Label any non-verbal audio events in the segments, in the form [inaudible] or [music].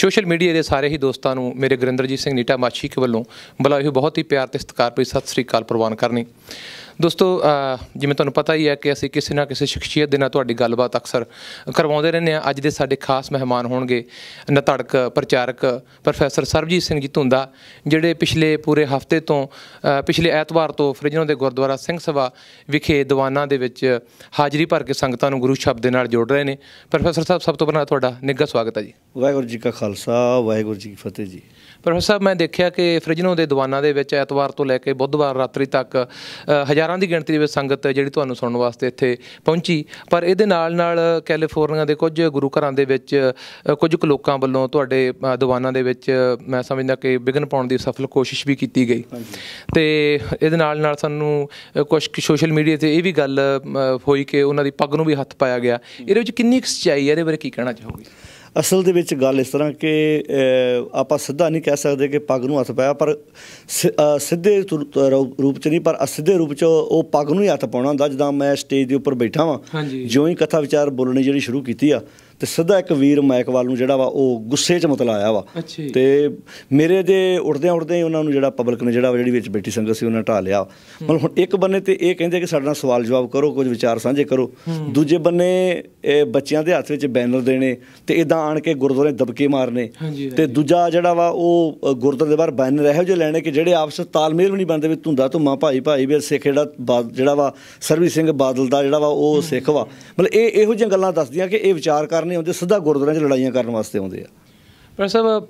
social media ਦੇ ਸਾਰੇ ਹੀ ਦੋਸਤਾਂ ਨੂੰ ਮੇਰੇ ਗੁਰਿੰਦਰਜੀਤ ਸਿੰਘ ਨੀਟਾ ਮਾਛੀ ਕੇ ਵੱਲੋਂ ਬਲਾਈ ਬਹੁਤ ਹੀ ਪਿਆਰ ਤੇ ਸਤਿਕਾਰ ਭਰੀ ਸਤਿ ਸ੍ਰੀ ਅਕਾਲ ਪ੍ਰਵਾਨ ਕਰਨੀ ਦੋਸਤੋ ਜਿਵੇਂ ਤੁਹਾਨੂੰ ਪਤਾ ਹੀ ਹੈ ਕਿ ਅਸੀਂ ਕਿਸੇ ਨਾ ਕਿਸੇ ਸ਼ਖਸੀਅਤ ਦੇ ਨਾਲ ਤੁਹਾਡੀ ਗੱਲਬਾਤ ਅਕਸਰ ਕਰਵਾਉਂਦੇ ਰਹਿੰਦੇ ਆ ਅੱਜ ਦੇ ਸਾਡੇ ਖਾਸ ਮਹਿਮਾਨ ਹੋਣਗੇ ਨਤੜਕ ਪ੍ਰਚਾਰਕ ਪ੍ਰੋਫੈਸਰ ਸਰਬਜੀਤ ਸਿੰਘ ਜੀ ਧੁੰਦਾ ਜਿਹੜੇ ਪਿਛਲੇ ਪੂਰੇ ਹਫਤੇ ਤੋਂ ਪਿਛਲੇ ਐਤਵਾਰ ਤੋਂ ਫਰਿਜਨੋ ਦੇ ਗੁਰਦੁਆਰਾ ਸਿੰਘ ਸਭਾ ਵਿਖੇ ਦੀਵਾਨਾਂ ਦੇ ਵਿੱਚ ਹਾਜ਼ਰੀ ਭਰ ਕੇ ਸੰਗਤਾਂ ਨੂੰ ਗੁਰੂ ਸ਼ਬਦ ਦੇ ਨਾਲ ਜੋੜ ਰਹੇ ਨੇ ਪ੍ਰੋਫੈਸਰ ਸਾਹਿਬ ਸਭ ਤੋਂ ਪਹਿਲਾਂ ਤੁਹਾਡਾ ਨਿੱਘਾ ਸਵਾਗਤ ਹੈ ਜੀ ਵਾਹਿਗੁਰੂ ਜੀ ਕਾ ਖਾਲਸਾ ਵਾਹਿਗੁਰੂ ਜੀ ਕੀ ਫਤਿਹ ਜੀ ਪ੍ਰੋਫੈਸਰ ਸਾਹਿਬ ਮੈਂ ਦੇਖਿਆ ਕਿ ਫ੍ਰਿਜਨੋ ਦੇ ਦੀਵਾਨਾਂ ਦੇ ਵਿੱਚ ਐਤਵਾਰ ਤੋਂ ਲੈ ਕੇ ਬੁੱਧਵਾਰ ਰਾਤਰੀ ਤੱਕ ਹਜ਼ਾਰਾਂ ਦੀ ਗਿਣਤੀ ਦੇ ਵਿੱਚ ਸੰਗਤ ਜਿਹੜੀ ਤੁਹਾਨੂੰ ਸੁਣਨ ਵਾਸਤੇ ਇੱਥੇ ਪਹੁੰਚੀ ਪਰ ਇਹਦੇ ਨਾਲ ਨਾਲ ਕੈਲੀਫੋਰਨੀਆ ਦੇ ਕੁਝ ਗੁਰੂ ਘਰਾਂ ਦੇ ਵਿੱਚ ਕੁਝ ਕੁ ਲੋਕਾਂ ਵੱਲੋਂ ਤੁਹਾਡੇ ਦੀਵਾਨਾਂ ਦੇ ਵਿੱਚ ਮੈਂ ਸਮਝਦਾ ਕਿ ਵਿਗਨ ਪਾਉਣ ਦੀ ਸਫਲ ਕੋਸ਼ਿਸ਼ ਵੀ ਕੀਤੀ ਗਈ ਤੇ ਇਹਦੇ ਨਾਲ ਨਾਲ ਸਾਨੂੰ ਕੁਝ ਸੋਸ਼ਲ ਮੀਡੀਆ ਤੇ ਇਹ ਵੀ ਗੱਲ ਹੋਈ ਕਿ ਉਹਨਾਂ ਦੀ ਪੱਗ ਨੂੰ ਵੀ ਹੱਥ ਪਾਇਆ ਗਿਆ ਇਹਦੇ ਵਿੱਚ ਕਿੰਨੀ ਸੱਚਾਈ ਹੈ ਇਹਦੇ ਬਾਰੇ ਕੀ ਕਹਿਣਾ ਚਾਹੋਗੇ ਅਸਲ ਦੇ ਵਿੱਚ ਗੱਲ ਇਸ ਤਰ੍ਹਾਂ ਕਿ ਆਪਾਂ ਸਿੱਧਾ ਨਹੀਂ ਕਹਿ ਸਕਦੇ ਕਿ ਪੱਗ ਨੂੰ ਹੱਥ ਪਾਇਆ ਪਰ ਸਿੱਧੇ ਰੂਪ ਚ ਨਹੀਂ ਪਰ ਅਸਿੱਧੇ ਰੂਪ ਚ ਉਹ ਪੱਗ ਨੂੰ ਹੀ ਹੱਥ ਪਾਉਣਾ ਹੁੰਦਾ ਜਦੋਂ ਮੈਂ ਸਟੇਜ ਦੇ ਉੱਪਰ ਬੈਠਾ ਵਾਂ ਜਿਉਂ ਹੀ ਕਥਾ ਵਿਚਾਰ ਬੋਲਣੀ ਜਿਹੜੀ ਸ਼ੁਰੂ ਕੀਤੀ ਆ ਤੇ ਸਿੱਧਾ ਇੱਕ ਵੀਰ ਵਾਲ ਨੂੰ ਜਿਹੜਾ ਵਾ ਉਹ ਗੁੱਸੇ 'ਚ ਮਤਲਬ ਆਇਆ ਵਾ ਤੇ ਮੇਰੇ ਦੇ ਉੜਦੇ ਉੜਦੇ ਉਹਨਾਂ ਨੂੰ ਜਿਹੜਾ ਪਬਲਿਕ ਨੇ ਜਿਹੜਾ ਜਿਹੜੀ ਵਿੱਚ ਬੈਠੀ ਸੰਗਤ ਸੀ ਉਹਨਾਂ ਢਾ ਲਿਆ ਮਤਲਬ ਹੁਣ ਇੱਕ ਬੰਨੇ ਤੇ ਇਹ ਕਹਿੰਦੇ ਕਿ ਸਾਡੇ ਨਾਲ ਸਵਾਲ ਜਵਾਬ ਕਰੋ ਕੁਝ ਵਿਚਾਰ ਸਾਂਝੇ ਕਰੋ ਦੂਜੇ ਬੰਨੇ ਇਹ ਬੱਚਿਆਂ ਦੇ ਹੱਥ ਵਿੱਚ ਬੈਨਰ ਦੇਣੇ ਤੇ ਇਦਾਂ ਆਣ ਕੇ ਗੁਰਦੁਆਰੇ ਦਬਕੇ ਮਾਰਨੇ ਤੇ ਦੂਜਾ ਜਿਹੜਾ ਵਾ ਉਹ ਗੁਰਦੁਆਰੇ ਦੇ ਬਾਹਰ ਬੈਨਰ ਇਹੋ ਜਿਹੇ ਲੈਣੇ ਕਿ ਜਿਹੜੇ ਆਪਸ ਤਾਲਮੇਲ ਵੀ ਨਹੀਂ ਬਣਦੇ ਵੀ ਧੁੰਦਾ ਧੁਮਾ ਭਾਈ ਭਾਈ ਵੀ ਸਿੱਖ ਜਿਹੜਾ ਜਿਹੜਾ ਵਾ ਸਰਵੀ ਸਿੰਘ ਬਾਦਲ ਦਾ ਜਿਹੜਾ ਵਾ ਉਹ ਸਿੱਖ ਵਾ ਮਤਲਬ ਇਹ ਇਹੋ ਜਿਹੀਆਂ ਗੱਲਾਂ ਦੱਸਦੀਆਂ ਕਿ ਇਹ ਵਿਚਾਰ ਕਰਨ ਕਰਨੇ ਆਉਂਦੇ ਸਿੱਧਾ ਗੁਰਦੁਆਰਿਆਂ 'ਚ ਲੜਾਈਆਂ ਕਰਨ ਵਾਸਤੇ ਆਉਂਦੇ ਆ ਪਰ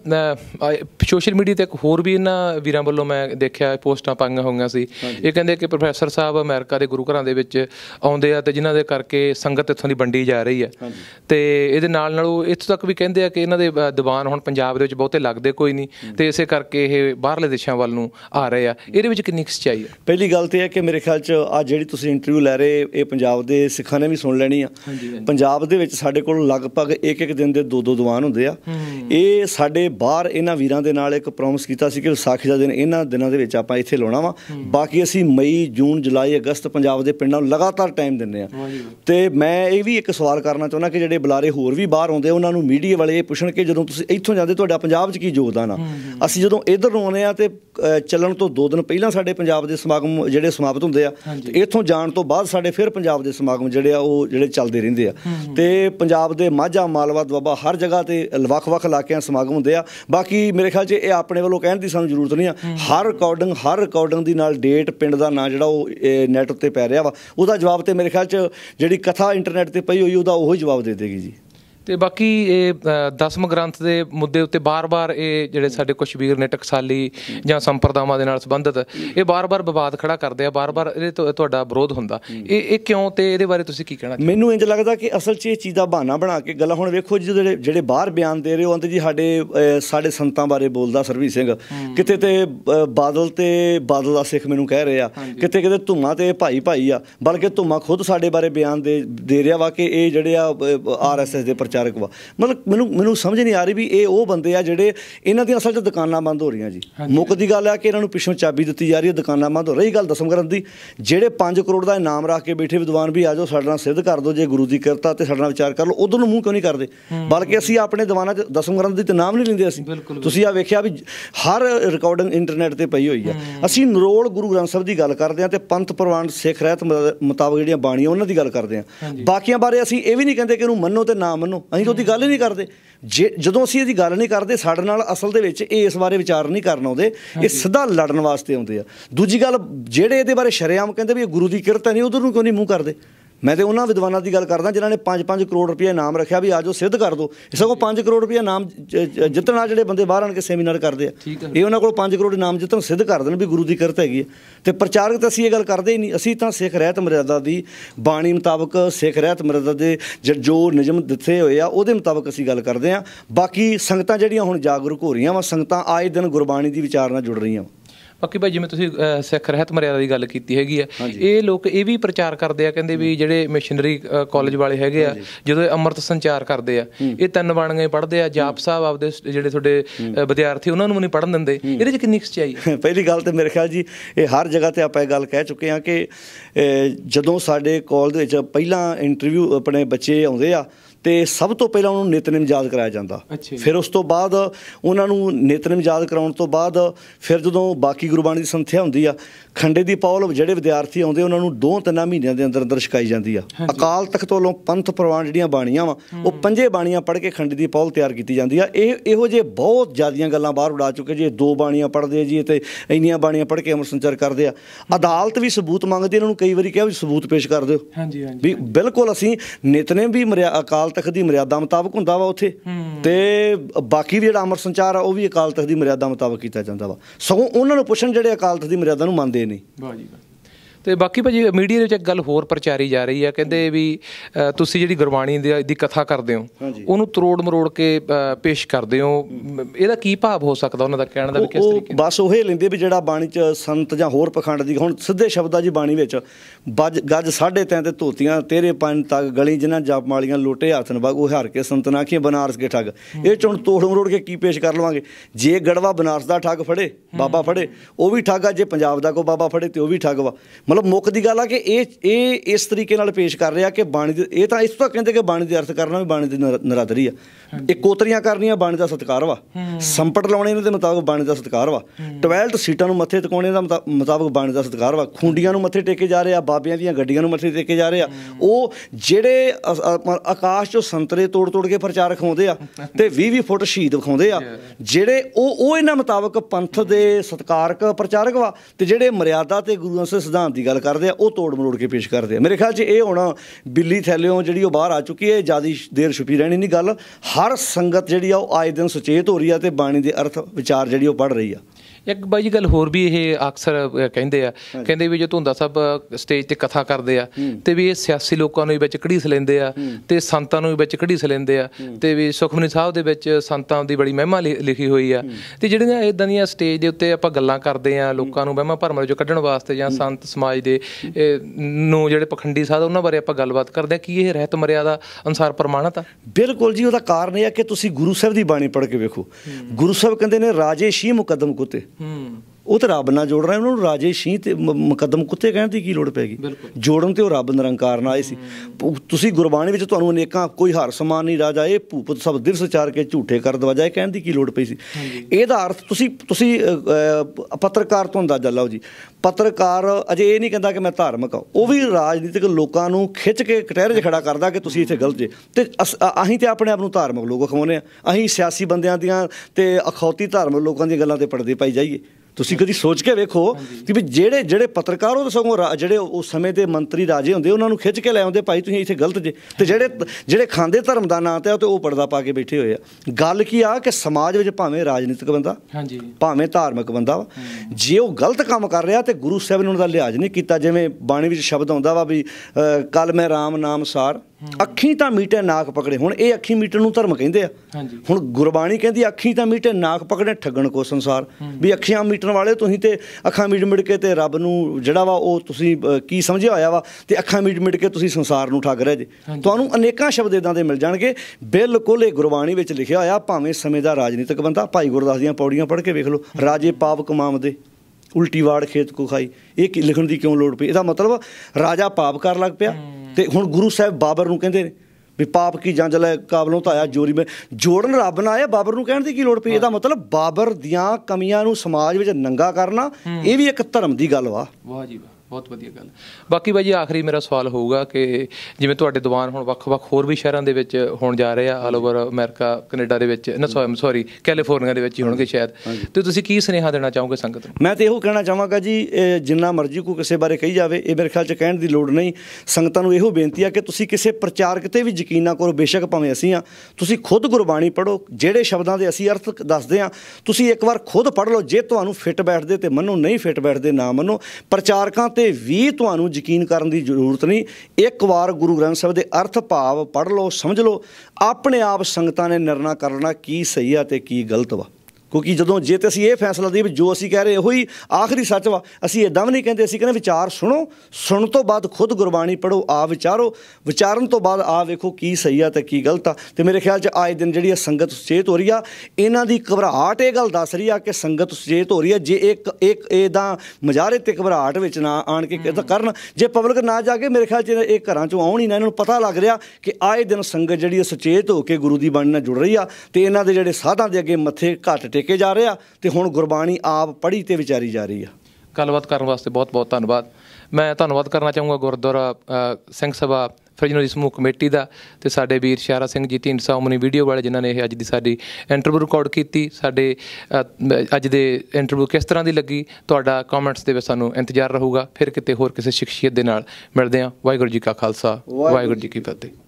ਮੈਂ ਸੋਸ਼ਲ ਮੀਡੀਆ ਤੇ ਇੱਕ ਹੋਰ ਵੀ ਇਹਨਾਂ ਵੀਰਾਂ ਵੱਲੋਂ ਮੈਂ ਦੇਖਿਆ ਪੋਸਟਾਂ ਪਾਈਆਂ ਹੋਈਆਂ ਸੀ ਇਹ ਕਹਿੰਦੇ ਕਿ ਪ੍ਰੋਫੈਸਰ ਸਾਹਿਬ ਅਮਰੀਕਾ ਦੇ ਗੁਰੂ ਘਰਾਂ ਦੇ ਵਿੱਚ ਆਉਂਦੇ ਆ ਤੇ ਜਿਨ੍ਹਾਂ ਦੇ ਕਰਕੇ ਸੰਗਤ ਇੱਥੋਂ ਦੀ ਵੰਡੀ ਜਾ ਰਹੀ ਹੈ ਤੇ ਇਹਦੇ ਨਾਲ ਨਾਲ ਉਹ ਇੱਥੋਂ ਤੱਕ ਵੀ ਕਹਿੰਦੇ ਆ ਕਿ ਇਹਨਾਂ ਦੇ ਦੀਵਾਨ ਹੁਣ ਪੰਜਾਬ ਦੇ ਵਿੱਚ ਬਹੁਤੇ ਲੱਗਦੇ ਕੋਈ ਨਹੀਂ ਤੇ ਇਸੇ ਕਰਕੇ ਇਹ ਬਾਹਰਲੇ ਦੇਸ਼ਾਂ ਵੱਲ ਨੂੰ ਆ ਰਹੇ ਆ ਇਹਦੇ ਵਿੱਚ ਕਿੰਨੀ ਸੱਚਾਈ ਹੈ ਪਹਿਲੀ ਗੱਲ ਤੇ ਹੈ ਕਿ ਮੇਰੇ ਖਿਆਲ 'ਚ ਆ ਜਿਹੜੀ ਤੁਸੀਂ ਇੰਟਰਵਿਊ ਲੈ ਰਹੇ ਇਹ ਪੰਜਾਬ ਦੇ ਸਿੱਖਾਂ ਨੇ ਵੀ ਸੁਣ ਲੈਣੀ ਆ ਪੰਜਾਬ ਦੇ ਵਿੱਚ ਸਾਡੇ ਕੋਲ ਲਗਭਗ ਇੱਕ ਇੱਕ ਦਿਨ ਦੇ ਦੋ ਦੋ ਦੀਵਾਨ ਹੁੰਦੇ ਆ ਇਹ ਸਾਡੇ ਬਾਹਰ ਇਹਨਾਂ ਵੀਰਾਂ ਦੇ ਨਾਲ ਇੱਕ ਪ੍ਰੋਮਿਸ ਕੀਤਾ ਸੀ ਕਿ ਵਿਸਾਖੀ ਦਾ ਦਿਨ ਇਹਨਾਂ ਦਿਨਾਂ ਦੇ ਵਿੱਚ ਆਪਾਂ ਇੱਥੇ ਲਾਉਣਾ ਵਾ ਬਾਕੀ ਅਸੀਂ ਮਈ ਜੂਨ ਜੁਲਾਈ ਅਗਸਤ ਪੰਜਾਬ ਦੇ ਪਿੰਡਾਂ ਨੂੰ ਲਗਾਤਾਰ ਟਾਈਮ ਦਿੰਨੇ ਆ ਤੇ ਮੈਂ ਇਹ ਵੀ ਇੱਕ ਸਵਾਲ ਕਰਨਾ ਚਾਹੁੰਦਾ ਕਿ ਜਿਹੜੇ ਬੁਲਾਰੇ ਹੋਰ ਵੀ ਬਾਹਰ ਆਉਂਦੇ ਉਹਨਾਂ ਨੂੰ ਮੀਡੀਆ ਵਾਲੇ ਇਹ ਪੁੱਛਣ ਕਿ ਜਦੋਂ ਤੁਸੀਂ ਇੱਥੋਂ ਜਾਂਦੇ ਤੁਹਾਡਾ ਪੰਜਾਬ 'ਚ ਕੀ ਯੋਗਦਾਨ ਆ ਅਸੀਂ ਜਦੋਂ ਇਧਰ ਆਉਂਦੇ ਆ ਤੇ ਚੱਲਣ ਤੋਂ 2 ਦਿਨ ਪਹਿਲਾਂ ਸਾਡੇ ਪੰਜਾਬ ਦੇ ਸਮਾਗਮ ਜਿਹੜੇ ਸਮਾਪਤ ਹੁੰਦੇ ਆ ਤੇ ਇੱਥੋਂ ਜਾਣ ਤੋਂ ਬਾਅਦ ਸਾਡੇ ਫਿਰ ਪੰਜਾਬ ਦੇ ਸਮਾਗਮ ਜਿਹੜੇ ਆ ਉਹ ਜਿਹੜੇ ਚੱਲਦੇ ਰਹਿੰਦੇ ਆ ਤੇ ਪੰਜਾਬ ਦੇ ਮਾਝਾ ਮਾਲਵਾ ਦੁਆਬਾ ਹਰ ਜਗ੍ਹਾ ਤੇ ਵੱਖ-ਵੱਖ ਇਲਾਕਿਆਂ ਸਮਾਗਮ ਹੁੰਦੇ ਆ ਬਾਕੀ ਮੇਰੇ ਖਿਆਲ 'ਚ ਇਹ ਆਪਣੇ ਵੱਲੋਂ ਕਹਿਣ ਦੀ ਸਾਨੂੰ ਜ਼ਰੂਰਤ ਨਹੀਂ ਆ ਹਰ ਰਿਕਾਰਡਿੰਗ ਹਰ ਰਿਕਾਰਡਿੰਗ ਦੀ ਨਾਲ ਡੇਟ ਪਿੰਡ ਦਾ ਨਾਂ ਜਿਹੜਾ ਉਹ ਨੈਟ ਉੱਤੇ ਪੈ ਰਿਹਾ ਵਾ ਉਹਦਾ ਜਵਾਬ ਤੇ ਮੇਰੇ ਖਿਆਲ 'ਚ ਜਿਹੜੀ ਕਥਾ ਇੰਟਰਨੈਟ ਤੇ ਪਈ ਹੋਈ ਉਹਦਾ ਉਹੀ ਜਵਾਬ ਦੇ ਦੇਗੀ ਜੀ ਤੇ ਬਾਕੀ ਇਹ ਦਸਮ ਗ੍ਰੰਥ ਦੇ ਮੁੱਦੇ ਉੱਤੇ ਬਾਰ-ਬਾਰ ਇਹ ਜਿਹੜੇ ਸਾਡੇ ਕੁਛ ਵੀਰ ਨੇ ਟਕਸਾਲੀ ਜਾਂ ਸੰਪਰਦਾਵਾਂ ਦੇ ਨਾਲ ਸੰਬੰਧਿਤ ਇਹ ਬਾਰ-ਬਾਰ ਵਿਵਾਦ ਖੜਾ ਕਰਦੇ ਆ ਬਾਰ-ਬਾਰ ਇਹ ਤੁਹਾਡਾ ਵਿਰੋਧ ਹੁੰਦਾ ਇਹ ਇਹ ਕਿਉਂ ਤੇ ਇਹਦੇ ਬਾਰੇ ਤੁਸੀਂ ਕੀ ਕਹਿਣਾ ਮੈਨੂੰ ਇੰਜ ਲੱਗਦਾ ਕਿ ਅਸਲ 'ਚ ਇਹ ਚੀਜ਼ ਦਾ ਬਹਾਨਾ ਬਣਾ ਕੇ ਗੱਲਾਂ ਹੁਣ ਵੇਖੋ ਜਿਹੜੇ ਜਿਹੜੇ ਬਾਹਰ ਬਿਆਨ ਦੇ ਰਹੇ ਹੋ ਅੰਤ ਜੀ ਸਾਡੇ ਸਾਡੇ ਸੰਤਾਂ ਬਾਰੇ ਬੋਲਦਾ ਸਰਵੀ ਸਿੰਘ ਕਿਤੇ ਤੇ ਬਾਦਲ ਤੇ ਬਾਦਲ ਦਾ ਸਿੱਖ ਮੈਨੂੰ ਕਹਿ ਰਿਹਾ ਕਿਤੇ ਕਿਤੇ ਧੁਮਾ ਤੇ ਭਾਈ ਭਾਈ ਆ ਬਲਕਿ ਧੁਮਾ ਖੁਦ ਸਾਡੇ ਬਾਰੇ ਬਿਆਨ ਦੇ ਦੇ ਰਿਹਾ ਵਾ ਕਿ ਇਹ ਜਿਹੜੇ ਆ ਆਰਐਸਐਸ ਦੇ ਪ੍ਰਚਾਰ ਵਿਚਾਰਕ ਵਾ ਮਤਲਬ ਮੈਨੂੰ ਮੈਨੂੰ ਸਮਝ ਨਹੀਂ ਆ ਰਹੀ ਵੀ ਇਹ ਉਹ ਬੰਦੇ ਆ ਜਿਹੜੇ ਇਹਨਾਂ ਦੀਆਂ ਅਸਲ 'ਚ ਦੁਕਾਨਾਂ ਬੰਦ ਹੋ ਰਹੀਆਂ ਜੀ ਮੁੱਖ ਦੀ ਗੱਲ ਆ ਕਿ ਇਹਨਾਂ ਨੂੰ ਪਿੱਛੋਂ ਚਾਬੀ ਦਿੱਤੀ ਜਾ ਰਹੀ ਹੈ ਦੁਕਾਨਾਂ ਬੰਦ ਹੋ ਰਹੀ ਗੱਲ ਦਸਮ ਕਰਨ ਦੀ ਜਿਹੜੇ 5 ਕਰੋੜ ਦਾ ਇਨਾਮ ਰੱਖ ਕੇ ਬੈਠੇ ਵਿਦਵਾਨ ਵੀ ਆ ਜਾਓ ਸਾਡੇ ਨਾਲ ਸਿੱਧ ਕਰ ਦਿਓ ਜੇ ਗੁਰੂ ਦੀ ਕਿਰਤਾ ਤੇ ਸਾਡੇ ਨਾਲ ਵਿਚਾਰ ਕਰ ਲਓ ਉਧਰ ਨੂੰ ਮੂੰਹ ਕਿਉਂ ਨਹੀਂ ਕਰਦੇ ਬਲਕਿ ਅਸੀਂ ਆਪਣੇ ਦੀਵਾਨਾਂ 'ਚ ਦਸਮ ਕਰਨ ਦੀ ਤੇ ਨਾਮ ਨਹੀਂ ਲੈਂਦੇ ਅਸੀਂ ਤੁਸੀਂ ਆ ਵੇਖਿਆ ਵੀ ਹਰ ਰਿਕਾਰਡਿੰਗ ਇੰਟਰਨੈਟ ਤੇ ਪਈ ਹੋਈ ਆ ਅਸੀਂ ਨਰੋਲ ਗੁਰੂ ਗ੍ਰੰਥ ਸਾਹਿਬ ਦੀ ਗੱਲ ਕਰਦੇ ਆ ਤੇ ਪੰਥ ਪ੍ਰਵਾਨ ਸਿੱਖ ਰਹਿਤ ਮੁਤਾਬਕ ਜਿਹੜੀਆਂ ਬਾਣੀਆਂ ਉਹਨਾਂ ਦੀ ਗੱਲ ਕਰਦੇ ਆ ਬਾਕੀਆਂ ਬਾਰੇ ਅਸੀਂ ਇਹ ਵੀ ਨਹੀਂ ਕਹਿੰਦੇ ਕਿ ਇਹਨੂੰ ਮੰਨੋ ਤੇ ਨਾ ਮੰਨੋ ਅਸੀਂ ਤਾਂ ਉਹਦੀ ਗੱਲ ਹੀ ਨਹੀਂ ਕਰਦੇ ਜੇ ਜਦੋਂ ਅਸੀਂ ਇਹਦੀ ਗੱਲ ਨਹੀਂ ਕਰਦੇ ਸਾਡੇ ਨਾਲ ਅਸਲ ਦੇ ਵਿੱਚ ਇਹ ਇਸ ਬਾਰੇ ਵਿਚਾਰ ਨਹੀਂ ਕਰਨ ਆਉਂਦੇ ਇਹ ਸਿੱਧਾ ਲੜਨ ਵਾਸਤੇ ਆਉਂਦੇ ਆ ਦੂਜੀ ਗੱਲ ਜਿਹੜੇ ਇਹਦੇ ਬਾਰੇ ਸ਼ਰਿਆਮ ਕਹਿੰਦੇ ਵੀ ਇਹ ਗੁਰੂ ਦੀ ਕਿਰਤ ਨਹੀਂ ਉਧਰ ਨੂੰ ਕਿਉਂ ਨਹੀਂ ਮੂੰਹ ਕਰਦੇ ਮੈਂ ਤੇ ਉਹਨਾਂ ਵਿਦਵਾਨਾਂ ਦੀ ਗੱਲ ਕਰਦਾ ਜਿਨ੍ਹਾਂ ਨੇ 5-5 ਕਰੋੜ ਰੁਪਏ ਇਨਾਮ ਰੱਖਿਆ ਵੀ ਆਜੋ ਸਿੱਧ ਕਰ ਦਿਓ ਸਗੋਂ 5 ਕਰੋੜ ਰੁਪਏ ਇਨਾਮ ਜਿੱਤਣਾ ਜਿਹੜੇ ਬੰਦੇ ਬਾਹਰ ਆਣ ਕੇ ਸੈਮੀਨਾਰ ਕਰਦੇ ਆ ਇਹ ਉਹਨਾਂ ਕੋਲ 5 ਕਰੋੜ ਇਨਾਮ ਜਿੱਤਣ ਸਿੱਧ ਕਰ ਦੇਣ ਵੀ ਗੁਰੂ ਦੀ ਕਿਰਤ ਹੈਗੀ ਹੈ ਤੇ ਪ੍ਰਚਾਰਕ ਤਾਂ ਅਸੀਂ ਇਹ ਗੱਲ ਕਰਦੇ ਹੀ ਨਹੀਂ ਅਸੀਂ ਤਾਂ ਸਿੱਖ ਰਹਿਤ ਮਰਿਆਦਾ ਦੀ ਬਾਣੀ ਮੁਤਾਬਕ ਸਿੱਖ ਰਹਿਤ ਮਰਿਆਦਾ ਦੇ ਜੋ ਨਿਯਮ ਦਿੱਤੇ ਹੋਏ ਆ ਉਹਦੇ ਮੁਤਾਬਕ ਅਸੀਂ ਗੱਲ ਕਰਦੇ ਆ ਬਾਕੀ ਸੰਗਤਾਂ ਜਿਹੜੀਆਂ ਹੁਣ ਜਾਗਰੂਕ ਹੋ ਰਹੀਆਂ ਵਾ ਸੰਗਤਾਂ ਆਏ ਦਿਨ ਗੁਰਬਾਣੀ ਦੀ ਵਿਚਾਰ ਨਾਲ ਜੁੜ ਰਹੀਆਂ ਆ ਬਾਕੀ ਭਾਈ ਜਿਵੇਂ ਤੁਸੀਂ ਸਿੱਖ ਰਹਿਤ ਮਰਿਆਦਾ ਦੀ ਗੱਲ ਕੀਤੀ ਹੈਗੀ ਆ ਇਹ ਲੋਕ ਇਹ ਵੀ ਪ੍ਰਚਾਰ ਕਰਦੇ ਆ ਕਹਿੰਦੇ ਵੀ ਜਿਹੜੇ ਮਿਸ਼ਨਰੀ ਕਾਲਜ ਵਾਲੇ ਹੈਗੇ ਆ ਜਦੋਂ ਅੰਮ੍ਰਿਤ ਸੰਚਾਰ ਕਰਦੇ ਆ ਇਹ ਤਿੰਨ ਬਾਣੀਆਂ ਪੜ੍ਹਦੇ ਆ ਜਾਪ ਸਾਹਿਬ ਆਪਦੇ ਜਿਹੜੇ ਤੁਹਾਡੇ ਵਿਦਿਆਰਥੀ ਉਹਨਾਂ ਨੂੰ ਨਹੀਂ ਪੜ੍ਹਨ ਦਿੰਦੇ ਇਹਦੇ ਚ ਕਿੰਨੀ ਸਚਾਈ ਹੈ [laughs] ਪਹਿਲੀ ਗੱਲ ਤੇ ਮੇਰੇ ਖਿਆਲ ਜੀ ਇਹ ਹਰ ਜਗ੍ਹਾ ਤੇ ਆਪਾਂ ਇਹ ਗੱਲ ਕਹਿ ਚੁੱਕੇ ਆ ਕਿ ਜਦੋਂ ਸਾਡੇ ਕਾਲਜ ਦੇ ਵਿੱਚ ਪਹਿਲਾਂ ਇੰਟਰਵਿਊ ਆਪਣੇ ਬੱਚੇ ਆਉਂਦੇ ਆ ਤੇ ਸਭ ਤੋਂ ਪਹਿਲਾਂ ਉਹਨਾਂ ਨੂੰ ਨਿਤਨੇਮ ਯਾਦ ਕਰਾਇਆ ਜਾਂਦਾ ਫਿਰ ਉਸ ਤੋਂ ਬਾਅਦ ਉਹਨਾਂ ਨੂੰ ਨਿਤਨੇਮ ਯਾਦ ਕਰਾਉਣ ਤੋਂ ਬਾਅਦ ਫਿਰ ਜਦੋਂ ਬਾਕੀ ਗੁਰਬਾਣੀ ਦੀ ਸੰਥਿਆ ਹੁੰਦੀ ਆ ਖੰਡੇ ਦੀ ਪੌਲ ਜਿਹੜੇ ਵਿਦਿਆਰਥੀ ਆਉਂਦੇ ਉਹਨਾਂ ਨੂੰ ਦੋ ਤਿੰਨ ਮਹੀਨਿਆਂ ਦੇ ਅੰਦਰ ਅੰਦਰ ਸ਼ਿਕਾਈ ਜਾਂਦੀ ਆ ਅਕਾਲ ਤਖਤ ਵੱਲੋਂ ਪੰਥ ਪ੍ਰਵਾਨ ਜਿਹੜੀਆਂ ਬਾਣੀਆਂ ਵਾ ਉਹ ਪੰਜੇ ਬਾਣੀਆਂ ਪੜ੍ਹ ਕੇ ਖੰਡੇ ਦੀ ਪੌਲ ਤਿਆਰ ਕੀਤੀ ਜਾਂਦੀ ਆ ਇਹ ਇਹੋ ਜੇ ਬਹੁਤ ਜ਼ਿਆਦੀਆਂ ਗੱਲਾਂ ਬਾਹਰ ਉਡਾ ਚੁੱਕੇ ਜੇ ਦੋ ਬਾਣੀਆਂ ਪੜ੍ਹਦੇ ਜੀ ਤੇ ਇੰਨੀਆਂ ਬਾਣੀਆਂ ਪੜ੍ਹ ਕੇ ਅਮਰ ਸੰਚਾਰ ਕਰਦੇ ਆ ਅਦਾਲਤ ਵੀ ਸਬੂਤ ਮੰਗਦੀ ਇਹਨਾਂ ਨੂੰ ਕਈ ਵਾਰੀ ਕਿਹਾ ਵੀ ਸਬੂਤ ਪੇਸ਼ ਕਰ ਦਿਓ ਹਾਂਜੀ ਹਾਂਜੀ ਵੀ ਬਿਲਕੁਲ ਅਸੀਂ ਨਿਤਨੇਮ ਵੀ ਅਕਾਲ ਤਖਤ ਦੀ ਮਰਿਆਦਾ ਮੁਤਾਬਕ ਹੁੰਦਾ ਵਾ ਉੱਥੇ ਤੇ ਬਾਕੀ ਵੀ ਜਿਹੜਾ ਅਮਰ ਸੰਚਾਰ ਆ ਉਹ ਵੀ ਅਕਾਲ ਤਖਤ ਦੀ ਮਰਿਆਦਾ ਮੁਤਾਬਕ ਕੀਤਾ ਜਾਂਦਾ ਵਾ ਸਗੋਂ ਉਹਨਾਂ ਨੂੰ ਪੁੱਛਣ ਜਿਹੜੇ ਅਕਾਲ ਤਖਤ ਦੀ ਮਰਿਆਦਾ ਨੂੰ ਮੰਨਦੇ ਨਹੀਂ ਵਾਹ ਜੀ ਤੇ ਬਾਕੀ ਭਾਜੀ ਮੀਡੀਆ ਦੇ ਵਿੱਚ ਇੱਕ ਗੱਲ ਹੋਰ ਪ੍ਰਚਾਰੀ ਜਾ ਰਹੀ ਆ ਕਹਿੰਦੇ ਵੀ ਤੁਸੀਂ ਜਿਹੜੀ ਗੁਰਬਾਣੀ ਦੀ ਕਥਾ ਕਰਦੇ ਹੋ ਉਹਨੂੰ ਤਰੋੜ ਮਰੋੜ ਕੇ ਪੇਸ਼ ਕਰਦੇ ਹੋ ਇਹਦਾ ਕੀ ਭਾਵ ਹੋ ਸਕਦਾ ਉਹਨਾਂ ਦਾ ਕਹਿਣ ਦਾ ਵੀ ਕਿਸ ਤਰੀਕੇ ਬਸ ਉਹ ਹੀ ਲੈਂਦੇ ਵੀ ਜਿਹੜਾ ਬਾਣੀ ਚ ਸੰਤ ਜਾਂ ਹੋਰ ਪਖੰਡ ਦੀ ਹੁਣ ਸਿੱਧੇ ਸ਼ਬਦਾਂ ਦੀ ਬਾਣੀ ਵਿੱਚ ਬੱਜ ਗੱਜ ਸਾਢੇ ਤੈਂ ਤੇ ਧੋਤੀਆਂ ਤੇਰੇ ਪੰਨ ਤੱਕ ਗਲੀ ਜਿਨ੍ਹਾਂ ਜਪ ਮਾਲੀਆਂ ਲੋਟੇ ਹੱਥਨ ਬਾਗ ਉਹ ਹਰ ਕੇ ਸੰਤਨਾ ਕੀ ਬਨਾਰਸ ਕੇ ਠੱਗ ਇਹ ਚੋਂ ਤੋੜ ਮਰੋੜ ਕੇ ਕੀ ਪੇਸ਼ ਕਰ ਲਵਾਂਗੇ ਜੇ ਗੜਵਾ ਬਨਾਰਸ ਦਾ ਠੱਗ ਫੜੇ ਬਾਬਾ ਫੜੇ ਉਹ ਵੀ ਠੱਗਾ ਜੇ ਪੰਜਾਬ ਦਾ ਕੋ ਬਾਬਾ ਫੜੇ ਤੇ ਉਹ ਵੀ ਠੱਗ ਵਾ ਮਤਲਬ ਮੁੱਖ ਦੀ ਗੱਲ ਆ ਕਿ ਇਹ ਇਹ ਇਸ ਤਰੀਕੇ ਨਾਲ ਪੇਸ਼ ਕਰ ਰਿਹਾ ਕਿ ਬਾਣੀ ਇਹ ਤਾਂ ਇਸ ਤੋਂ ਕਹਿੰਦੇ ਕਿ ਬਾਣੀ ਦੇ ਅਰਥ ਕਰਨਾ ਵੀ ਬਾਣੀ ਦੀ ਨਰਾਦਰੀ ਆ ਇਹ ਕੋਤਰੀਆਂ ਕਰਨੀਆਂ ਬਾਣੀ ਦਾ ਸਤਕਾਰ ਵਾ ਸੰਪਟ ਲਾਉਣੇ ਦੇ ਮੁਤਾਬਕ ਬਾਣੀ ਦਾ ਸਤਕਾਰ ਵਾ 12 ਸੀਟਾਂ ਨੂੰ ਮੱਥੇ ਟਿਕਾਉਣੇ ਦਾ ਮੁਤਾਬਕ ਬਾਣੀ ਦਾ ਸਤਕਾਰ ਵਾ ਖੁੰਡੀਆਂ ਨੂੰ ਮੱਥੇ ਟੇਕੇ ਜਾ ਰਹੇ ਆ ਬਾਬਿਆਂ ਦੀਆਂ ਗੱਡੀਆਂ ਨੂੰ ਮੱਥੇ ਟੇਕੇ ਜਾ ਰਹੇ ਆ ਉਹ ਜਿਹੜੇ ਆਕਾਸ਼ ਚੋਂ ਸੰਤਰੇ ਤੋੜ ਤੋੜ ਕੇ ਪ੍ਰਚਾਰ ਖਾਉਂਦੇ ਆ ਤੇ 20 20 ਫੁੱਟ ਸ਼ਹੀਦ ਵਿਖਾਉਂਦੇ ਆ ਜਿਹੜੇ ਉਹ ਉਹ ਇਹਨਾਂ ਮੁਤਾਬਕ ਪੰਥ ਦੇ ਸਤਕਾਰਕ ਪ੍ਰਚਾਰਕ ਵਾ ਤੇ ਜਿਹੜੇ ਮਰਿਆਦਾ ਤੇ ਗੁਰੂਆਂ ਦੇ ਸਿਧਾਂਤ ਦੀ ਗੱਲ ਕਰਦੇ ਆ ਉਹ ਤੋੜ ਮਰੋੜ ਕੇ ਪੇਸ਼ ਕਰਦੇ ਆ ਮੇਰੇ ਖਿਆਲ 'ਚ ਇਹ ਹੋਣਾ ਬਿੱਲੀ ਥੈਲਿਓਂ ਜਿਹੜੀ ਉਹ ਬਾਹਰ ਆ ਚੁੱਕੀ ਹੈ ਜਿਆਦਾ ਦੇਰ ਛੁਪੀ ਰਹਿਣੀ ਨਹੀਂ ਗੱਲ ਹਰ ਸੰਗਤ ਜਿਹੜੀ ਆ ਉਹ ਆਏ ਦਿਨ ਸੁਚੇਤ ਹੋ ਰਹੀ ਆ ਤੇ ਬਾਣੀ ਦੇ ਅਰਥ ਵਿਚਾਰ ਜਿਹੜੀ ਉਹ ਪੜ ਰਹੀ ਆ ਇੱਕ ਬਾਈ ਗੱਲ ਹੋਰ ਵੀ ਇਹ ਅਕਸਰ ਕਹਿੰਦੇ ਆ ਕਹਿੰਦੇ ਵੀ ਜੇ ਧੁੰਦਾ ਸਾਹਿਬ ਸਟੇਜ ਤੇ ਕਥਾ ਕਰਦੇ ਆ ਤੇ ਵੀ ਇਹ ਸਿਆਸੀ ਲੋਕਾਂ ਨੂੰ ਵੀ ਵਿੱਚ ਕੜੀਸ ਲੈਂਦੇ ਆ ਤੇ ਸੰਤਾਂ ਨੂੰ ਵੀ ਵਿੱਚ ਕੜੀਸ ਲੈਂਦੇ ਆ ਤੇ ਵੀ ਸੁਖਮਨੀ ਸਾਹਿਬ ਦੇ ਵਿੱਚ ਸੰਤਾਂ ਦੀ ਬੜੀ ਮਹਿਮਾ ਲਿਖੀ ਹੋਈ ਆ ਤੇ ਜਿਹੜੀਆਂ ਇਦਾਂ ਦੀਆਂ ਸਟੇਜ ਦੇ ਉੱਤੇ ਆਪਾਂ ਗੱਲਾਂ ਕਰਦੇ ਆ ਲੋਕਾਂ ਨੂੰ ਮਹਿਮਾ ਭਰਮ ਵਿੱਚੋਂ ਕੱਢਣ ਵਾਸਤੇ ਜਾਂ ਸੰਤ ਸਮਾਜ ਦੇ ਨੂੰ ਜਿਹੜੇ ਪਖੰਡੀ ਸਾਧ ਉਹਨਾਂ ਬਾਰੇ ਆਪਾਂ ਗੱਲਬਾਤ ਕਰਦੇ ਆ ਕੀ ਇਹ ਰਹਿਤ ਮਰਿਆਦਾ ਅਨਸਾਰ ਪ੍ਰਮਾਣਤ ਆ ਬਿਲਕੁਲ ਜੀ ਉਹਦਾ ਕਾਰਨ ਇਹ ਆ ਕਿ ਤੁਸੀਂ ਗੁਰੂ ਸਾਹਿਬ ਦੀ ਬਾਣੀ ਪੜ੍ਹ ਕੇ ਵੇਖੋ ਗੁਰੂ ਸਾਹਿਬ ਕਹਿੰਦੇ ਨੇ ਰਾਜੇ ਸ਼ੀ ਮੁਕਦਮ ਕੁਤੇ 嗯。ਉਹ ਤਾਂ ਰੱਬ ਨਾਲ ਜੋੜ ਰਹੇ ਉਹਨਾਂ ਨੂੰ ਰਾਜੇ ਸ਼ੀਂ ਤੇ ਮੁਕਦਮ ਕੁੱਤੇ ਕਹਿਣ ਦੀ ਕੀ ਲੋੜ ਪੈ ਗਈ ਜੋੜਨ ਤੇ ਉਹ ਰੱਬ ਨਿਰੰਕਾਰ ਨਾਲ ਆਏ ਸੀ ਤੁਸੀਂ ਗੁਰਬਾਣੀ ਵਿੱਚ ਤੁਹਾਨੂੰ ਅਨੇਕਾਂ ਕੋਈ ਹਰ ਸਮਾਨ ਨਹੀਂ ਰਾਜਾ ਇਹ ਭੂਪਤ ਸਭ ਦਿਵਸ ਚਾਰ ਕੇ ਝੂਠੇ ਕਰ ਦਵਾਜਾ ਇਹ ਕਹਿਣ ਦੀ ਕੀ ਲੋੜ ਪਈ ਸੀ ਇਹਦਾ ਅਰਥ ਤੁਸੀਂ ਤੁਸੀਂ ਪੱਤਰਕਾਰ ਤੋਂ ਅੰਦਾਜ਼ਾ ਲਾਓ ਜੀ ਪੱਤਰਕਾਰ ਅਜੇ ਇਹ ਨਹੀਂ ਕਹਿੰਦਾ ਕਿ ਮੈਂ ਧਾਰਮਿਕ ਹਾਂ ਉਹ ਵੀ ਰਾਜਨੀਤਿਕ ਲੋਕਾਂ ਨੂੰ ਖਿੱਚ ਕੇ ਕਟਹਿਰੇ 'ਚ ਖੜਾ ਕਰਦਾ ਕਿ ਤੁਸੀਂ ਇੱਥੇ ਗਲਤ ਜੇ ਤੇ ਅਸੀਂ ਤੇ ਆਪਣੇ ਆਪ ਨੂੰ ਧਾਰਮਿਕ ਲੋਕ ਖਵਾਉਨੇ ਆ ਅਸੀਂ ਸਿਆਸੀ ਬੰਦਿਆਂ ਦੀਆਂ ਤੇ ਅਖੌਤੀ ਧਾਰਮਿਕ ਲੋਕਾਂ ਦੀਆਂ ਗੱਲਾਂ ਤੇ ਪੜਦੇ ਪਾਈ ਜਾਈਏ ਤੁਸੀਂ ਕਦੀ ਸੋਚ ਕੇ ਵੇਖੋ ਕਿ ਵੀ ਜਿਹੜੇ ਜਿਹੜੇ ਪੱਤਰਕਾਰ ਉਹ ਸਗੋਂ ਜਿਹੜੇ ਉਹ ਸਮੇਂ ਦੇ ਮੰਤਰੀ ਰਾਜੇ ਹੁੰਦੇ ਉਹਨਾਂ ਨੂੰ ਖਿੱਚ ਕੇ ਲੈ ਆਉਂਦੇ ਭਾਈ ਤੁਸੀਂ ਇੱਥੇ ਗਲਤ ਜੇ ਤੇ ਜਿਹੜੇ ਜਿਹੜੇ ਖਾਂਦੇ ਧਰਮ ਦਾ ਨਾਂ ਤੇ ਉਹ ਤੇ ਉਹ ਪਰਦਾ ਪਾ ਕੇ ਬੈਠੇ ਹੋਏ ਆ ਗੱਲ ਕੀ ਆ ਕਿ ਸਮਾਜ ਵਿੱਚ ਭਾਵੇਂ ਰਾਜਨੀਤਿਕ ਬੰਦਾ ਹਾਂਜੀ ਭਾਵੇਂ ਧਾਰਮਿਕ ਬੰਦਾ ਜੇ ਉਹ ਗਲਤ ਕੰਮ ਕਰ ਰਿਹਾ ਤੇ ਗੁਰੂ ਸਾਹਿਬ ਨੇ ਉਹਨਾਂ ਦਾ ਲਿਹਾਜ਼ ਨਹੀਂ ਕੀਤਾ ਜਿਵੇਂ ਬਾਣੀ ਵਿੱਚ ਸ਼ਬਦ ਆਉਂਦਾ ਵਾ ਵੀ ਕਲ ਮੈਂ RAM ਨਾਮ ਸਾਰ ਅੱਖੀ ਤਾਂ ਮੀਟੇ ਨਾਕ ਪਕੜੇ ਹੁਣ ਇਹ ਅੱਖੀ ਮੀਟਣ ਨੂੰ ਧਰਮ ਕਹਿੰਦੇ ਆ ਹਾਂਜੀ ਹੁਣ ਗੁਰਬਾਣੀ ਕਹਿੰਦੀ ਅੱਖੀ ਤਾਂ ਮੀਟੇ ਨਾਕ ਪਕੜੇ ਠੱਗਣ ਕੋ ਸੰਸਾਰ ਵੀ ਅੱਖੀਆਂ ਮੀਟਣ ਵਾਲੇ ਤੁਸੀਂ ਤੇ ਅੱਖਾਂ ਮੀਟ ਮਿਟ ਕੇ ਤੇ ਰੱਬ ਨੂੰ ਜਿਹੜਾ ਵਾ ਉਹ ਤੁਸੀਂ ਕੀ ਸਮਝਿਆ ਹੋਇਆ ਵਾ ਤੇ ਅੱਖਾਂ ਮੀਟ ਮਿਟ ਕੇ ਤੁਸੀਂ ਸੰਸਾਰ ਨੂੰ ਠੱਗ ਰਹੇ ਜੇ ਤੁਹਾਨੂੰ ਅਨੇਕਾਂ ਸ਼ਬਦ ਇਦਾਂ ਦੇ ਮਿਲ ਜਾਣਗੇ ਬਿਲਕੁਲ ਇਹ ਗੁਰਬਾਣੀ ਵਿੱਚ ਲਿਖਿਆ ਹੋਇਆ ਭਾਵੇਂ ਸਮੇਂ ਦਾ ਰਾਜਨੀਤਿਕ ਬੰਦਾ ਭਾਈ ਗੁਰਦਾਸ ਦੀਆਂ ਪੌੜੀਆਂ ਪੜ੍ਹ ਕੇ ਵੇਖ ਲਓ ਰਾਜੇ ਪਾਪ ਦੇ ਉਲਟੀ ਵਾੜ ਖੇਤ ਕੋ ਖਾਈ ਇਹ ਕੀ ਲਿਖਣ ਦੀ ਕਿਉਂ ਲੋੜ ਪਈ ਇਹਦਾ ਮਤਲਬ ਰਾਜਾ ਪਾਪ ਕਰਨ ਲੱਗ ਪਿਆ ਤੇ ਹੁਣ ਗੁਰੂ ਸਾਹਿਬ ਬਾਬਰ ਨੂੰ ਕਹਿੰਦੇ ਨੇ ਵੀ ਪਾਪ ਕੀ ਜੰਜ ਲੈ ਕਾਬਲੋਂ ਤਾਇਆ ਜੋਰੀ ਮੈਂ ਜੋੜਨ ਰੱਬ ਨਾਲ ਆਇਆ ਬਾਬਰ ਨੂੰ ਕਹਿਣ ਦੀ ਕੀ ਲੋੜ ਪਈ ਇਹਦਾ ਮਤਲਬ ਬਾਬਰ ਦੀਆਂ ਕਮੀਆਂ ਨੂੰ ਸਮਾਜ ਵਿੱਚ ਨੰਗਾ ਕਰਨਾ ਇਹ ਵੀ ਇੱਕ ਧਰਮ ਦੀ ਗੱਲ ਵਾ ਵਾਹ ਜੀ ਵਾਹ ਬਹੁਤ ਵਧੀਆ ਗੱਲ ਬਾਕੀ ਬਾਈ ਆਖਰੀ ਮੇਰਾ ਸਵਾਲ ਹੋਊਗਾ ਕਿ ਜਿਵੇਂ ਤੁਹਾਡੇ ਦੁਵਾਨ ਹੁਣ ਵੱਖ-ਵੱਖ ਹੋਰ ਵੀ ਸ਼ਹਿਰਾਂ ਦੇ ਵਿੱਚ ਹੋਣ ਜਾ ਰਹੇ ਆ ਆਲ ਓਵਰ ਅਮਰੀਕਾ ਕੈਨੇਡਾ ਦੇ ਵਿੱਚ ਨਾ ਸੌਰੀ ਕੈਲੀਫੋਰਨੀਆ ਦੇ ਵਿੱਚ ਹੀ ਹੋਣਗੇ ਸ਼ਾਇਦ ਤੇ ਤੁਸੀਂ ਕੀ ਸੁਨੇਹਾ ਦੇਣਾ ਚਾਹੋਗੇ ਸੰਗਤ ਨੂੰ ਮੈਂ ਤੇ ਇਹੋ ਕਹਿਣਾ ਚਾਹਾਂਗਾ ਜੀ ਜਿੰਨਾ ਮਰਜ਼ੀ ਕੋ ਕਿਸੇ ਬਾਰੇ ਕਹੀ ਜਾਵੇ ਇਹ ਮੇਰੇ ਖਿਆਲ ਚ ਕਹਿਣ ਦੀ ਲੋੜ ਨਹੀਂ ਸੰਗਤਾਂ ਨੂੰ ਇਹੋ ਬੇਨਤੀ ਆ ਕਿ ਤੁਸੀਂ ਕਿਸੇ ਪ੍ਰਚਾਰਕ ਤੇ ਵੀ ਯਕੀਨ ਨਾ ਕਰੋ ਬੇਸ਼ੱਕ ਭਾਵੇਂ ਅਸੀਂ ਆ ਤੁਸੀਂ ਖੁਦ ਗੁਰਬਾਣੀ ਪੜੋ ਜਿਹੜੇ ਸ਼ਬਦਾਂ ਦੇ ਅਸੀਂ ਅਰਥ ਦੱਸਦੇ ਆ ਤੁਸੀਂ ਇੱਕ ਵਾਰ ਖੁਦ ਪੜ ਲਓ ਜੇ ਤੁਹਾਨੂੰ ਫਿੱਟ ਬੈਠਦੇ ਤੇ ਮੰਨੋ ਨਹੀਂ ਫਿੱਟ ਬੈਠਦੇ ਨਾ ਮੰਨੋ ਪ੍ਰਚਾਰਕਾਂ ਤੇ ਵੀ ਤੁਹਾਨੂੰ ਯਕੀਨ ਕਰਨ ਦੀ ਜ਼ਰੂਰਤ ਨਹੀਂ ਇੱਕ ਵਾਰ ਗੁਰੂ ਗ੍ਰੰਥ ਸਾਹਿਬ ਦੇ ਅਰਥ ਭਾਵ ਪੜ੍ਹ ਲਓ ਸਮਝ ਲਓ ਆਪਣੇ ਆਪ ਸੰਗਤਾਂ ਨੇ ਨਿਰਣਾ ਕਰਨਾ ਕੀ ਸਹੀ ਆ ਤੇ ਕੀ ਗਲਤ ਵਾ ਕਿਉਂਕਿ ਜਦੋਂ ਜੇ ਤੇ ਅਸੀਂ ਇਹ ਫੈਸਲਾ ਦੀ ਜੋ ਅਸੀਂ ਕਹਿ ਰਹੇ ਉਹੀ ਆਖਰੀ ਸੱਚ ਵਾ ਅਸੀਂ ਇਦਾਂ ਵੀ ਨਹੀਂ ਕਹਿੰਦੇ ਅਸੀਂ ਕਹਿੰਦੇ ਵਿਚਾਰ ਸੁਣੋ ਸੁਣਨ ਤੋਂ ਬਾਅਦ ਖੁਦ ਗੁਰਬਾਣੀ ਪੜੋ ਆ ਵਿਚਾਰੋ ਵਿਚਾਰਨ ਤੋਂ ਬਾਅਦ ਆ ਵੇਖੋ ਕੀ ਸਹੀ ਆ ਤੇ ਕੀ ਗਲਤ ਆ ਤੇ ਮੇਰੇ ਖਿਆਲ 'ਚ ਆਏ ਦਿਨ ਜਿਹੜੀ ਸੰਗਤ ਸੁਚੇਤ ਹੋ ਰਹੀ ਆ ਇਹਨਾਂ ਦੀ ਘਬਰਾਹਟ ਇਹ ਗੱਲ ਦੱਸ ਰਹੀ ਆ ਕਿ ਸੰਗਤ ਸੁਚੇਤ ਹੋ ਰਹੀ ਆ ਜੇ ਇੱਕ ਇੱਕ ਇਹਦਾ ਮਜ਼ਾਰੇ ਤੇ ਘਬਰਾਹਟ ਵਿੱਚ ਨਾ ਆਣ ਕੇ ਕਿਦਾਂ ਕਰਨ ਜੇ ਪਬਲਿਕ ਨਾ ਜਾ ਕੇ ਮੇਰੇ ਖਿਆਲ 'ਚ ਇਹ ਘਰਾਂ 'ਚੋਂ ਆਉਣ ਹੀ ਨਾ ਇਹਨਾਂ ਨੂੰ ਪਤਾ ਲੱਗ ਰਿਹਾ ਕਿ ਆਏ ਦਿਨ ਸੰਗਤ ਜਿਹੜੀ ਸੁਚੇਤ ਹੋ ਕੇ ਗੁਰੂ ਦੀ ਬਾਣੀ ਨਾਲ ਜੁੜ ਰਹੀ ਆ ਤੇ ਇਹਨਾਂ ਦੇ ਜਿਹੜੇ ਸਾਧਾਂ ਦੇ ਅੱਗੇ ਮੱਥੇ ਘੱਟ ਟੇਕੇ ਜਾ ਰਿਹਾ ਤੇ ਹੁਣ ਗੁਰਬਾਣੀ ਆਪ ਪੜ੍ਹੀ ਤੇ ਵਿਚਾਰੀ ਜਾ ਰਹੀ ਆ ਗੱਲਬਾਤ ਕਰਨ ਵਾਸਤੇ ਬਹੁਤ ਬਹੁਤ ਧੰਨਵਾਦ ਮੈਂ ਧੰਨਵਾਦ ਕਰਨਾ ਚਾਹੂੰਗਾ ਗੁਰਦੁਆਰਾ ਸਿੰਘ ਸਭਾ ਦੀ ਸਮੂਹ ਕਮੇਟੀ ਦਾ ਤੇ ਸਾਡੇ ਵੀਰ ਸ਼ਾਰਾ ਸਿੰਘ ਜੀ ਢੀਂਡਸਾ ਉਮਨੀ ਵੀਡੀਓ ਵਾਲੇ ਜਿਨ੍ਹਾਂ ਨੇ ਇਹ ਅੱਜ ਦੀ ਸਾਡੀ ਇੰਟਰਵਿਊ ਰਿਕਾਰਡ ਕੀਤੀ ਸਾਡੇ ਅੱਜ ਦੇ ਇੰਟਰਵਿਊ ਕਿਸ ਤਰ੍ਹਾਂ ਦੀ ਲੱਗੀ ਤੁਹਾਡਾ ਕਮੈਂਟਸ ਦੇ ਵਿੱਚ ਸਾਨੂੰ ਇੰਤਜ਼ਾਰ ਰਹੂਗਾ ਫਿਰ ਕਿਤੇ ਹੋਰ ਕਿਸੇ ਸ਼ਖਸੀਅਤ ਦੇ ਨਾਲ ਮਿਲਦੇ ਹਾਂ ਵਾਹਿਗੁਰੂ ਜੀ ਕਾ ਖਾਲਸਾ ਵਾਹਿਗੁਰੂ ਜੀ ਕੀ ਫਤਿਹ